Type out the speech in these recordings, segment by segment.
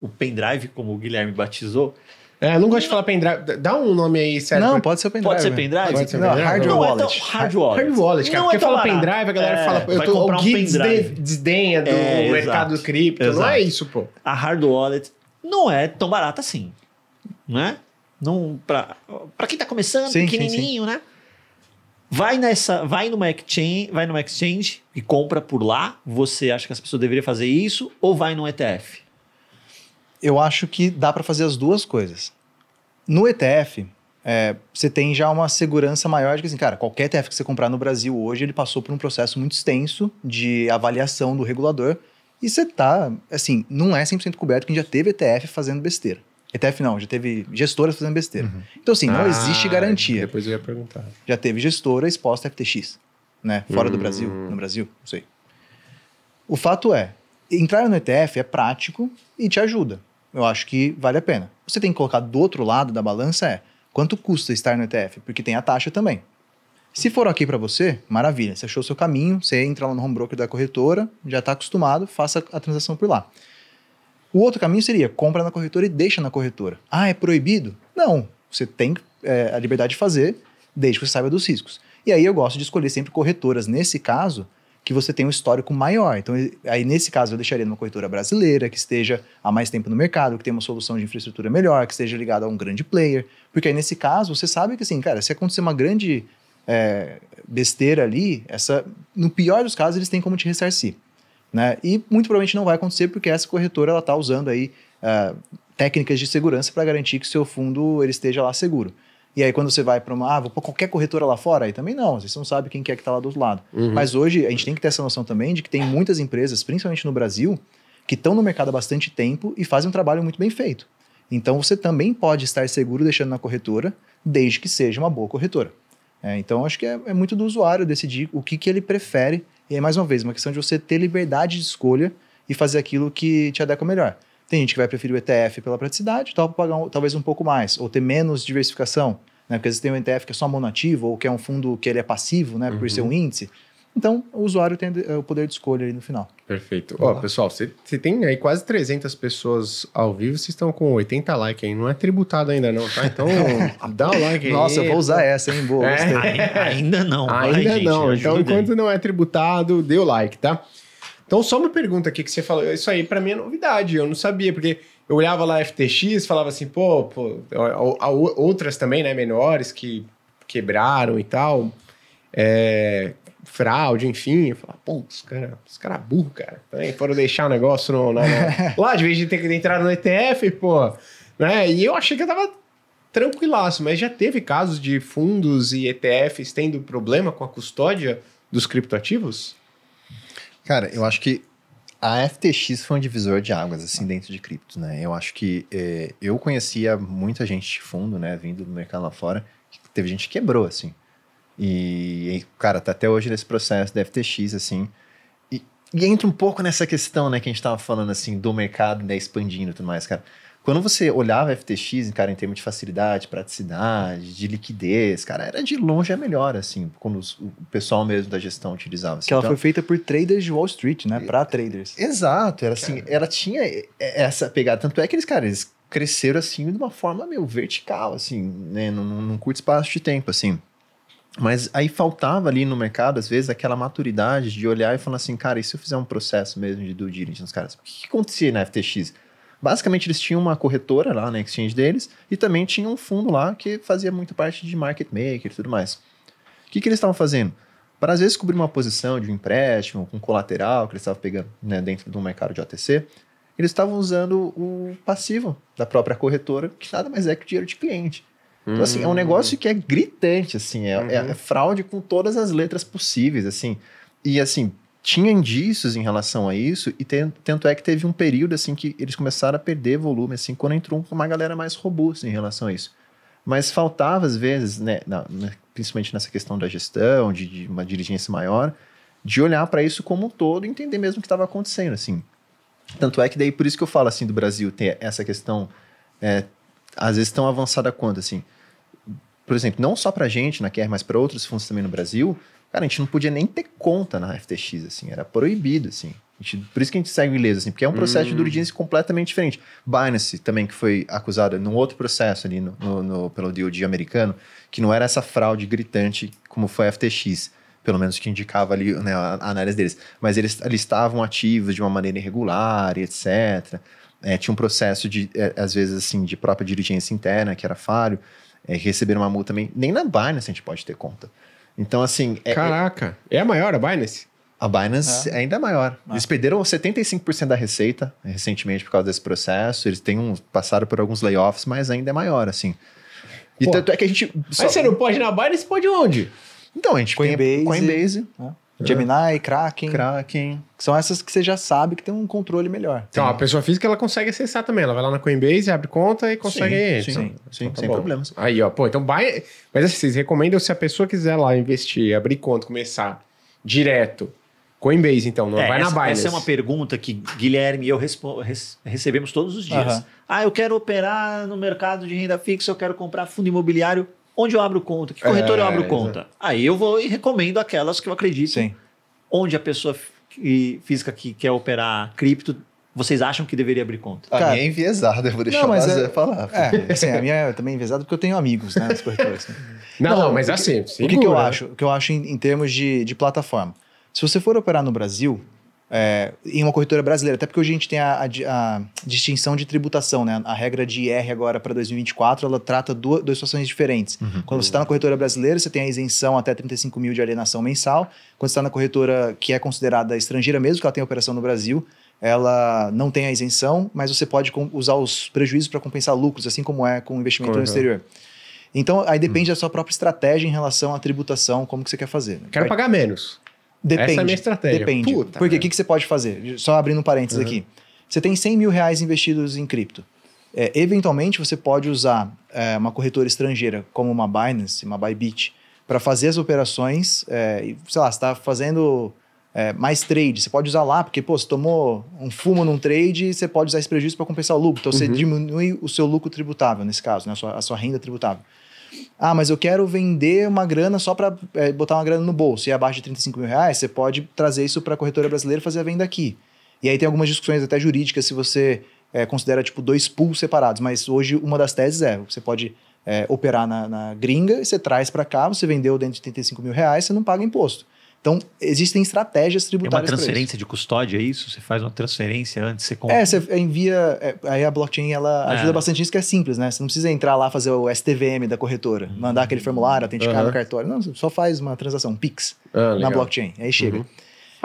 o pendrive, como o Guilherme batizou. É, não gosto de falar pendrive. Dá um nome aí, sério. Não, pode ser pendrive. Pode ser né? pendrive? Pode ser pendrive. Não, hard não, wallet. é tão, hard wallet. Hard wallet, cara. Não é porque é fala pendrive, a galera é, fala. Eu tô, o um Gui pendrive. desdenha do é, mercado exato, cripto. Exato. Não é isso, pô. A hard wallet não é tão barata assim. Né? Não, pra, pra quem tá começando, sim, pequenininho, sim, sim. né? Vai nessa, vai numa exchange, vai numa exchange e compra por lá. Você acha que as pessoas deveriam fazer isso ou vai num ETF? eu acho que dá para fazer as duas coisas. No ETF, é, você tem já uma segurança maior de que, assim, cara, qualquer ETF que você comprar no Brasil hoje, ele passou por um processo muito extenso de avaliação do regulador. E você tá, assim, não é 100% coberto, que já teve ETF fazendo besteira. ETF não, já teve gestora fazendo besteira. Uhum. Então, assim, não ah, existe garantia. Depois eu ia perguntar. Já teve gestora exposta a FTX, né? Fora do Brasil, hum. no Brasil, não sei. O fato é, entrar no ETF é prático e te ajuda. Eu acho que vale a pena. Você tem que colocar do outro lado da balança é quanto custa estar no ETF, porque tem a taxa também. Se for ok para você, maravilha, você achou o seu caminho, você entra lá no home broker da corretora, já está acostumado, faça a transação por lá. O outro caminho seria compra na corretora e deixa na corretora. Ah, é proibido? Não, você tem é, a liberdade de fazer, desde que você saiba dos riscos. E aí eu gosto de escolher sempre corretoras, nesse caso, que você tem um histórico maior. Então, aí nesse caso, eu deixaria numa corretora brasileira, que esteja há mais tempo no mercado, que tenha uma solução de infraestrutura melhor, que esteja ligada a um grande player. Porque aí nesse caso, você sabe que, assim, cara, se acontecer uma grande é, besteira ali, essa, no pior dos casos, eles têm como te ressarcir. Né? E muito provavelmente não vai acontecer, porque essa corretora ela está usando aí uh, técnicas de segurança para garantir que seu fundo ele esteja lá seguro. E aí, quando você vai para uma, ah, vou para qualquer corretora lá fora, aí também não, você não sabe quem é que está lá do outro lado. Uhum. Mas hoje a gente tem que ter essa noção também de que tem muitas empresas, principalmente no Brasil, que estão no mercado há bastante tempo e fazem um trabalho muito bem feito. Então você também pode estar seguro deixando na corretora, desde que seja uma boa corretora. É, então acho que é, é, muito do usuário decidir o que, que ele prefere. E aí, mais uma vez, uma questão de você ter liberdade de escolha e fazer aquilo que te adequa melhor. Tem gente que vai preferir o ETF pela praticidade, tal, pagar um, talvez um pouco mais, ou ter menos diversificação, né? Porque às vezes tem um ETF que é só monativo, ou que é um fundo que ele é passivo, né? Por uhum. ser um uhum. índice. Então, o usuário tem o poder de escolha aí no final. Perfeito. Ó, oh, pessoal, você tem aí quase 300 pessoas ao vivo, vocês estão com 80 likes aí. Não é tributado ainda não, tá? Então, dá o like aí. Nossa, eu vou usar essa, hein? Boa. É. Ainda não. Ainda não. então, enquanto não é tributado, dê o like, tá? Então, só uma pergunta aqui que você falou. Isso aí, para mim, é novidade. Eu não sabia, porque eu olhava lá FTX, falava assim, pô, pô outras também, né, menores que quebraram e tal, é, fraude, enfim. Eu falava, pô, os caras os cara burros, cara. Também foram deixar o negócio no, na, lá, de vez em ter que entrar no ETF, pô. Né? E eu achei que eu tava tranquilaço, mas já teve casos de fundos e ETFs tendo problema com a custódia dos criptoativos? Cara, eu acho que a FTX foi um divisor de águas, assim, dentro de cripto, né? Eu acho que eh, eu conhecia muita gente de fundo, né, vindo do mercado lá fora, que teve gente que quebrou, assim. E, cara, tá até hoje nesse processo da FTX, assim. E, e entra um pouco nessa questão, né, que a gente tava falando, assim, do mercado, né, expandindo e tudo mais, cara. Quando você olhava FTX, cara, em termos de facilidade, praticidade, de liquidez, cara, era de longe a melhor, assim, quando os, o pessoal mesmo da gestão utilizava. Assim. Que ela então, foi feita por traders de Wall Street, né? Para traders. Exato, era assim, cara. ela tinha eh, essa pegada. Tanto é que eles, cara, eles cresceram assim de uma forma meio vertical, assim, né? Num, num curto espaço de tempo, assim. Mas aí faltava ali no mercado, às vezes, aquela maturidade de olhar e falar assim, cara, e se eu fizer um processo mesmo de due diligence, caras, o que, que acontecia na FTX? basicamente eles tinham uma corretora lá na né, exchange deles e também tinha um fundo lá que fazia muita parte de market maker e tudo mais. O que, que eles estavam fazendo? Para às vezes cobrir uma posição de um empréstimo com um colateral que eles estavam pegando né, dentro do mercado de OTC, eles estavam usando o passivo da própria corretora, que nada mais é que o dinheiro de cliente. Então, assim, é um hum. negócio que é gritante, assim, é, uhum. é, é uhum. fraude com todas as letras possíveis, assim. E, assim, tinha indícios em relação a isso, e tem, tanto é que teve um período assim que eles começaram a perder volume, assim, quando entrou uma galera mais robusta em relação a isso. Mas faltava, às vezes, né, na, principalmente nessa questão da gestão, de, de uma dirigência maior, de olhar para isso como um todo e entender mesmo o que estava acontecendo, assim. Tanto é que daí, por isso que eu falo, assim, do Brasil ter essa questão, é, às vezes, tão avançada quanto, assim. Por exemplo, não só para a gente na QR, mas para outros fundos também no Brasil, Cara, a gente não podia nem ter conta na FTX, assim, era proibido, assim. Gente, por isso que a gente segue ileso, assim, porque é um processo hum. de due completamente diferente. Binance também, que foi acusada num outro processo ali no, no, no, pelo DOD americano, que não era essa fraude gritante como foi a FTX, pelo menos que indicava ali né, a, a análise deles. Mas eles, eles estavam ativos de uma maneira irregular, etc. É, tinha um processo de, é, às vezes, assim, de própria diligência interna, que era falho, é, receberam uma multa também. Nem na Binance a gente pode ter conta. Então, assim. É, é Caraca, é, é, maior a Binance? A Binance é. é ainda é maior. Ah. Eles perderam 75% da receita né, recentemente por causa desse processo. Eles têm um, passaram por alguns layoffs, mas ainda é maior, assim. E Pô. tanto é que a gente. Só... Mas você não pode ir na Binance, pode onde? Então, a gente Coinbase. tem Coinbase. né? É. Gemini, Kraken. Kraken. são essas que você já sabe que tem um controle melhor. Então, a pessoa física ela consegue acessar também. Ela vai lá na Coinbase, abre conta e consegue. Sim, sim, então, sim tá sem bom. problemas. Aí, ó, pô, então vai. Mas assim, vocês recomendam se a pessoa quiser lá investir, abrir conta, começar direto. Coinbase, então, não é, vai essa, na Binance. Essa é uma pergunta que Guilherme e eu res recebemos todos os dias. Uhum. Ah, eu quero operar no mercado de renda fixa, eu quero comprar fundo imobiliário. Onde eu abro conta? Que corretora é, eu abro conta? Aí eu vou e recomendo aquelas que eu acredito. Sim. Onde a pessoa que, física que quer operar cripto vocês acham que deveria abrir conta? A Cara, minha é enviesada, eu vou deixar não, mas é, falar. É, assim, a minha é também enviesada porque eu tenho amigos, né, nos corretores. Né. Não, não, mas é assim, segura. O que, que eu acho? O que eu acho em, em termos de, de plataforma? Se você for operar no Brasil, é, em uma corretora brasileira, até porque hoje a gente tem a, a, a distinção de tributação, né? A regra de IR agora para 2024, ela trata duas, duas situações diferentes. Uhum. Quando você está na corretora brasileira, você tem a isenção até 35 mil de alienação mensal. Quando você está na corretora que é considerada estrangeira, mesmo que ela tenha operação no Brasil, ela não tem a isenção, mas você pode usar os prejuízos para compensar lucros, assim como é com investimento Correto. no exterior. Então, aí depende hum. da sua própria estratégia em relação à tributação, como que você quer fazer. Né? Quero pagar menos. Depende. Essa é a minha estratégia. Depende. Puta, Porque o que, que você pode fazer? Só abrindo um parênteses uhum. aqui. Você tem 100 mil reais investidos em cripto. É, eventualmente, você pode usar é, uma corretora estrangeira, como uma Binance, uma Bybit, para fazer as operações. É, sei lá, você está fazendo é, mais trade. Você pode usar lá, porque, pô, você tomou um fumo num trade, você pode usar esse prejuízo para compensar o lucro. Então, uhum. você diminui o seu lucro tributável, nesse caso, né? a, sua, a sua renda tributável. Ah, mas eu quero vender uma grana só para é, botar uma grana no bolso e abaixo de 35 mil reais, você pode trazer isso para a corretora brasileira fazer a venda aqui. E aí tem algumas discussões até jurídicas se você é, considera tipo dois pools separados, mas hoje uma das teses é você pode é, operar na, na gringa e você traz para cá, você vendeu dentro de 35 mil reais, você não paga imposto. Então, existem estratégias tributárias. É uma transferência de custódia, é isso? Você faz uma transferência antes, você compra. É, você envia. É, aí a blockchain ela é. ajuda bastante nisso, que é simples, né? Você não precisa entrar lá fazer o STVM da corretora, mandar uhum. aquele formulário, autenticar uhum. cartório. Não, você só faz uma transação, um PIX, ah, na blockchain. Aí chega. Uhum.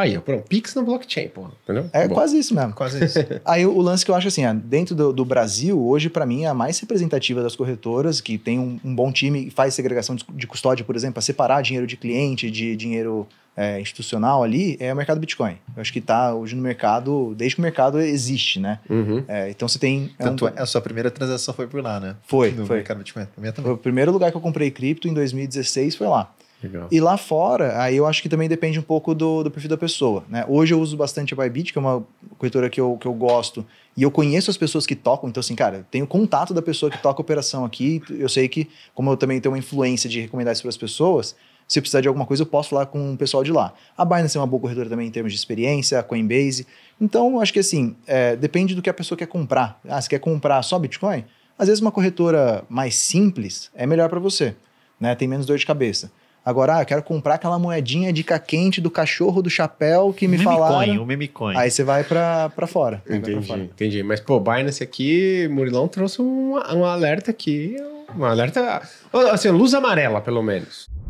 Aí, pronto, Pix no blockchain, pô, entendeu? É Bom. quase isso mesmo. Quase isso. Aí o lance que eu acho assim, é, dentro do, do, Brasil, hoje, para mim, é a mais representativa das corretoras, que tem um, um bom time e faz segregação de, custódia, por exemplo, para separar dinheiro de cliente, de dinheiro é, institucional ali é o mercado Bitcoin. Eu acho que tá hoje no mercado, desde que o mercado existe, né? Uhum. É, então você tem. É um... É, a sua primeira transação foi por lá, né? Foi. No foi. mercado Bitcoin. minha também. Foi o primeiro lugar que eu comprei cripto em 2016 foi lá. Legal. E lá fora, aí eu acho que também depende um pouco do, do perfil da pessoa. Né? Hoje eu uso bastante a Bybit, que é uma corretora que eu, que eu gosto, e eu conheço as pessoas que tocam, então assim, cara, eu tenho contato da pessoa que toca a operação aqui, eu sei que, como eu também tenho uma influência de recomendar isso para as pessoas, se eu precisar de alguma coisa, eu posso falar com o pessoal de lá. A Binance é uma boa corretora também em termos de experiência, a Coinbase. Então, acho que assim, é, depende do que a pessoa quer comprar. Ah, você quer comprar só Bitcoin? Às vezes uma corretora mais simples é melhor para você, né? Tem menos dor de cabeça. Agora, ah, eu quero comprar aquela moedinha dica quente do cachorro do chapéu que me meme falaram. Coin, o meme coin. Aí você vai pra, pra fora. Entendi, pra fora. entendi. Mas, pô, Binance aqui, Murilão trouxe um, um alerta aqui. Um alerta, assim, luz amarela, pelo menos.